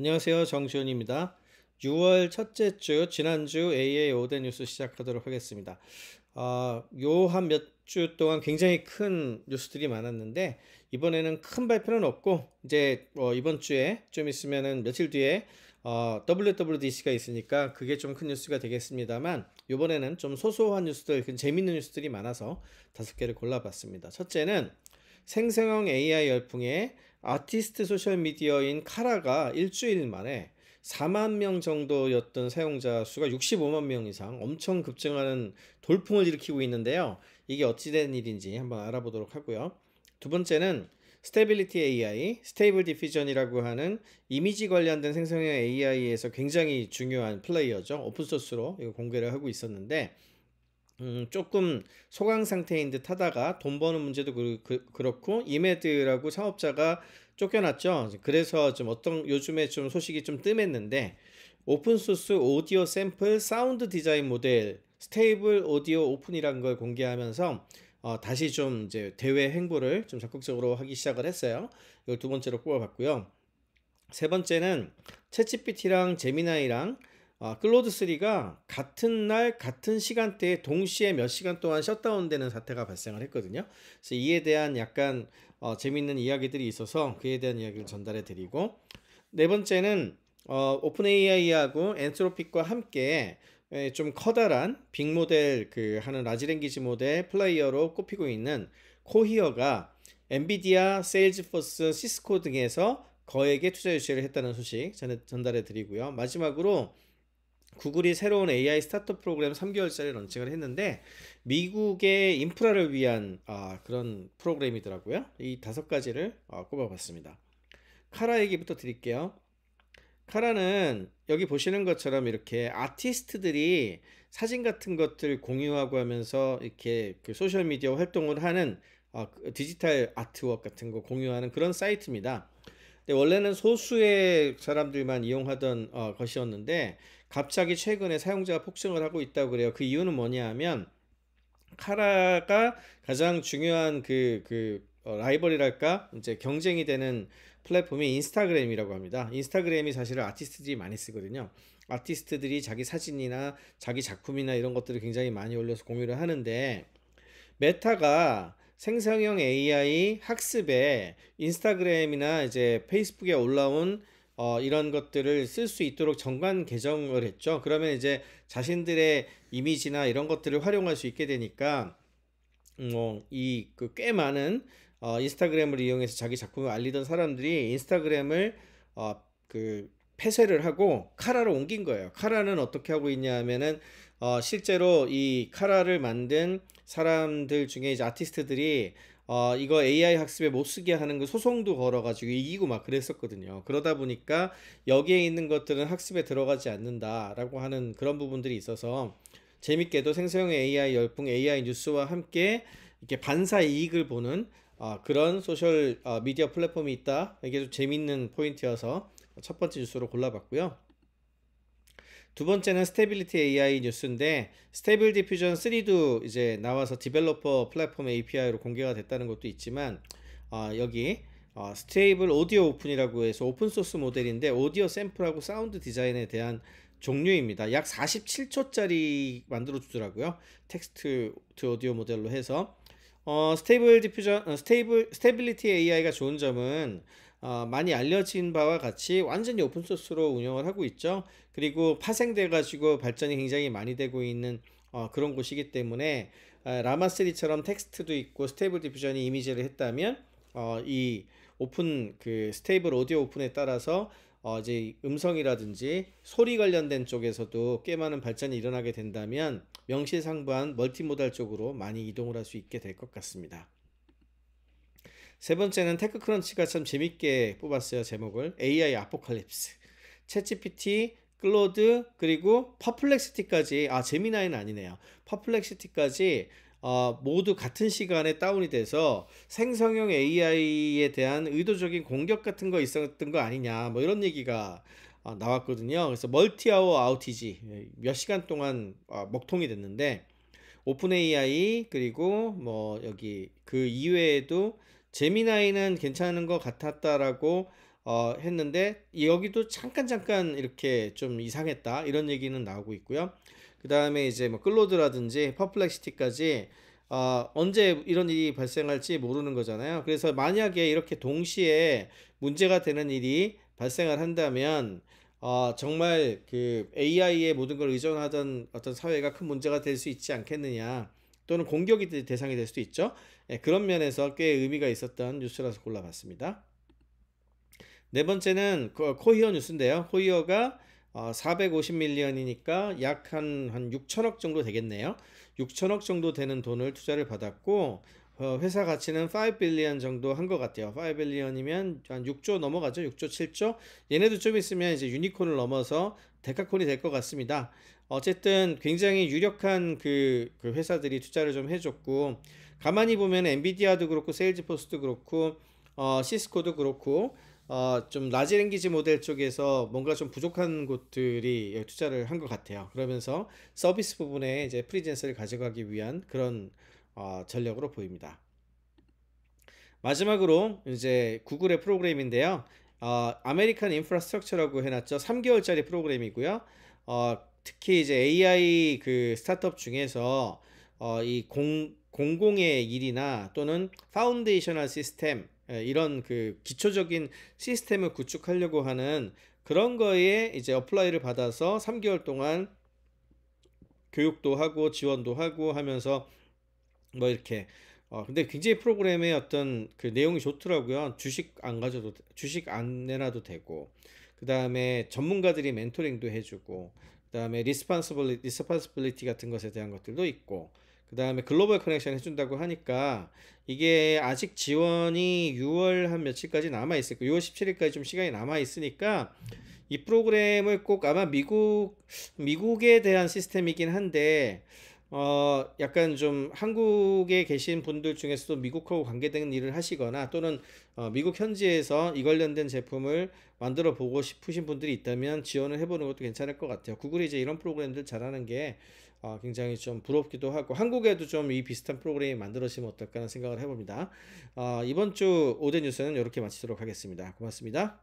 안녕하세요. 정지훈입니다. 6월 첫째 주 지난주 AA 오대 뉴스 시작하도록 하겠습니다. 어, 요 한 몇 주 동안 굉장히 큰 뉴스들이 많았는데 이번에는 큰 발표는 없고 이제 어, 이번 주에 좀 있으면은 며칠 뒤에 어, WWDC가 있으니까 그게 좀 큰 뉴스가 되겠습니다만 이번에는 좀 소소한 뉴스들, 그 재밌는 뉴스들이 많아서 다섯 개를 골라봤습니다. 첫째는 생성형 AI 열풍에 아티스트 소셜미디어인 카라가 일주일 만에 4만 명 정도였던 사용자 수가 65만 명 이상 엄청 급증하는 돌풍을 일으키고 있는데요. 이게 어찌된 일인지 한번 알아보도록 하고요. 두 번째는 스테빌리티 AI, 스테이블 디퓨전이라고 하는 이미지 관련된 생성형 AI에서 굉장히 중요한 플레이어죠. 오픈소스로 이거 공개를 하고 있었는데 음, 조금 소강 상태인 듯 하다가 돈 버는 문제도 그, 그 렇고 이메드라고 사업자가 쫓겨났죠. 그래서 좀 어떤 요즘에 좀 소식이 좀 뜸했는데 오픈소스 오디오 샘플 사운드 디자인 모델 스테이블 오디오 오픈이라는 걸 공개하면서 어, 다시 좀 이제 대외 행보를 좀 적극적으로 하기 시작을 했어요. 이걸 두 번째로 꼽아봤고요세 번째는 채찌피티랑 제미나이랑 아, 클로드3가 같은 날, 같은 시간대에 동시에 몇 시간 동안 셧다운되는 사태가 발생을 했거든요. 그래서 이에 대한 약간 어, 재밌는 이야기들이 있어서 그에 대한 이야기를 전달해 드리고 네 번째는 어, 오픈 AI하고 엔트로픽과 함께 좀 커다란 빅 모델 그 하는 라지 랭귀지 모델 플레이어로 꼽히고 있는 코히어가 엔비디아, 세일즈포스, 시스코 등에서 거액의 투자 유치를 했다는 소식 전달해 드리고요. 마지막으로 구글이 새로운 AI 스타트업 프로그램 3개월짜리 런칭을 했는데 미국의 인프라를 위한 아, 그런 프로그램이더라고요. 이 다섯 가지를 아, 꼽아봤습니다. 카라 얘기부터 드릴게요. 카라는 여기 보시는 것처럼 이렇게 아티스트들이 사진 같은 것들 공유하고 하면서 이렇게 그 소셜 미디어 활동을 하는 아, 디지털 아트웍 같은 거 공유하는 그런 사이트입니다. 원래는 소수의 사람들만 이용하던 어, 것이었는데 갑자기 최근에 사용자가 폭증을 하고 있다고 그래요. 그 이유는 뭐냐 하면 카라가 가장 중요한 그, 그, 어, 라이벌이랄까? 이제 경쟁이 되는 플랫폼이 인스타그램이라고 합니다. 인스타그램이 사실은 아티스트들이 많이 쓰거든요. 아티스트들이 자기 사진이나 자기 작품이나 이런 것들을 굉장히 많이 올려서 공유를 하는데, 메타가 생성형 AI 학습에 인스타그램이나 이제 페이스북에 올라온 어, 이런 것들을 쓸 수 있도록 정관 개정을 했죠. 그러면 이제 자신들의 이미지나 이런 것들을 활용할 수 있게 되니까 음, 어, 이그 꽤 많은 어, 인스타그램을 이용해서 자기 작품을 알리던 사람들이 인스타그램을 어, 그 폐쇄를 하고 카라로 옮긴 거예요. 카라는 어떻게 하고 있냐 하면은 어, 실제로 이 카라를 만든 사람들 중에 이제 아티스트들이 어, 이거 AI 학습에 못 쓰게 하는 그 소송도 걸어가지고 이기고 막 그랬었거든요. 그러다 보니까 여기에 있는 것들은 학습에 들어가지 않는다라고 하는 그런 부분들이 있어서 재밌게도 생성형 AI 열풍 AI 뉴스와 함께 이렇게 반사 이익을 보는 어, 그런 소셜 어, 미디어 플랫폼이 있다. 이게 좀 재밌는 포인트여서 첫 번째 뉴스로 골라봤고요. 두 번째는 스테빌리티 AI 뉴스인데 스테빌 디퓨전 3도 이제 나와서 디벨로퍼 플랫폼 API로 공개가 됐다는 것도 있지만 어, 여기 어, 스테이블 오디오 오픈이라고 해서 오픈 소스 모델인데 오디오 샘플하고 사운드 디자인에 대한 종류입니다. 약 47초짜리 만들어 주더라고요. 텍스트 트 오디오 모델로 해서 어, 스테이블 디퓨전 어, 스테이블 스테빌리티 AI가 좋은 점은 어, 많이 알려진 바와 같이 완전히 오픈소스로 운영을 하고 있죠. 그리고 파생돼 가지고 발전이 굉장히 많이 되고 있는 어, 그런 곳이기 때문에 어, 라마3처럼 텍스트도 있고 스테이블 디퓨전이 이미지를 했다면 어, 이 오픈 그 스테이블 오디오 오픈에 따라서 어, 이제 음성이라든지 소리 관련된 쪽에서도 꽤 많은 발전이 일어나게 된다면 명실상부한 멀티모달 쪽으로 많이 이동을 할 수 있게 될 것 같습니다. 세 번째는 테크크런치가 참 재밌게 뽑았어요 제목을 AI 아포칼립스 챗GPT 클로드 그리고 퍼플렉시티까지 아재미나이는 아니네요 퍼플렉시티까지 어, 모두 같은 시간에 다운이 돼서 생성형 AI에 대한 의도적인 공격 같은 거 있었던 거 아니냐 뭐 이런 얘기가 어, 나왔거든요 그래서 멀티아워 아우티지몇 시간 동안 어, 먹통이 됐는데 오픈 AI 그리고 뭐 여기 그 이외에도 제미나이는 괜찮은 것 같았다라고 어, 했는데 여기도 잠깐 잠깐 이렇게 좀 이상했다 이런 얘기는 나오고 있고요. 그 다음에 이제 뭐 클로드라든지 퍼플렉시티까지 어, 언제 이런 일이 발생할지 모르는 거잖아요. 그래서 만약에 이렇게 동시에 문제가 되는 일이 발생을 한다면 어, 정말 그 AI의 모든 걸 의존하던 어떤 사회가 큰 문제가 될 수 있지 않겠느냐. 또는 공격이 대상이 될 수도 있죠. 예, 그런 면에서 꽤 의미가 있었던 뉴스라서 골라봤습니다. 네 번째는 그 코히어 뉴스인데요. 코히어가 450밀리언이니까 어, 약한한 6천억 정도 되겠네요. 6천억 정도 되는 돈을 투자를 받았고 어, 회사 가치는 5빌리언 정도 한 것 같아요. 5빌리언이면 한 6조 넘어가죠. 6조 7조. 얘네도 좀 있으면 이제 유니콘을 넘어서 데카콘이 될 것 같습니다. 어쨌든 굉장히 유력한 그, 그 회사들이 투자를 좀 해줬고 가만히 보면 엔비디아도 그렇고 세일즈포스도 그렇고 어, 시스코도 그렇고 어, 좀 라지 랭귀지 모델 쪽에서 뭔가 좀 부족한 곳들이 예, 투자를 한 것 같아요. 그러면서 서비스 부분에 이제 프리젠스를 가져가기 위한 그런 어, 전략으로 보입니다. 마지막으로 이제 구글의 프로그램인데요. 어, 아메리칸 인프라스트럭처라고 해놨죠. 3개월짜리 프로그램이고요. 어, 특히 이제 AI 그 스타트업 중에서 어, 이 공, 공공의 일이나 또는 파운데이셔널 시스템 예, 이런 그 기초적인 시스템을 구축하려고 하는 그런 거에 이제 어플라이를 받아서 3개월 동안 교육도 하고 지원도 하고 하면서 뭐 이렇게 어 근데 굉장히 프로그램의 어떤 그 내용이 좋더라고요. 주식 안 가져도 주식 안 내놔도 되고 그 다음에 전문가들이 멘토링도 해주고 그다음에 리스폰스빌리 리스폰스빌리티 같은 것에 대한 것들도 있고 그다음에 글로벌 커넥션 해준다고 하니까 이게 아직 지원이 6월 한 며칠까지 남아 있을 거 6월 17일까지 좀 시간이 남아 있으니까 이 프로그램을 꼭 아마 미국 미국에 대한 시스템이긴 한데 어, 약간 좀 한국에 계신 분들 중에서도 미국하고 관계된 일을 하시거나 또는 어, 미국 현지에서 이 관련된 제품을 만들어 보고 싶으신 분들이 있다면 지원을 해보는 것도 괜찮을 것 같아요. 구글이 이제 이런 프로그램들 잘하는 게 어, 굉장히 좀 부럽기도 하고 한국에도 좀 이 비슷한 프로그램이 만들어지면 어떨까 하는 생각을 해봅니다. 어, 이번 주오대 뉴스는 이렇게 마치도록 하겠습니다. 고맙습니다.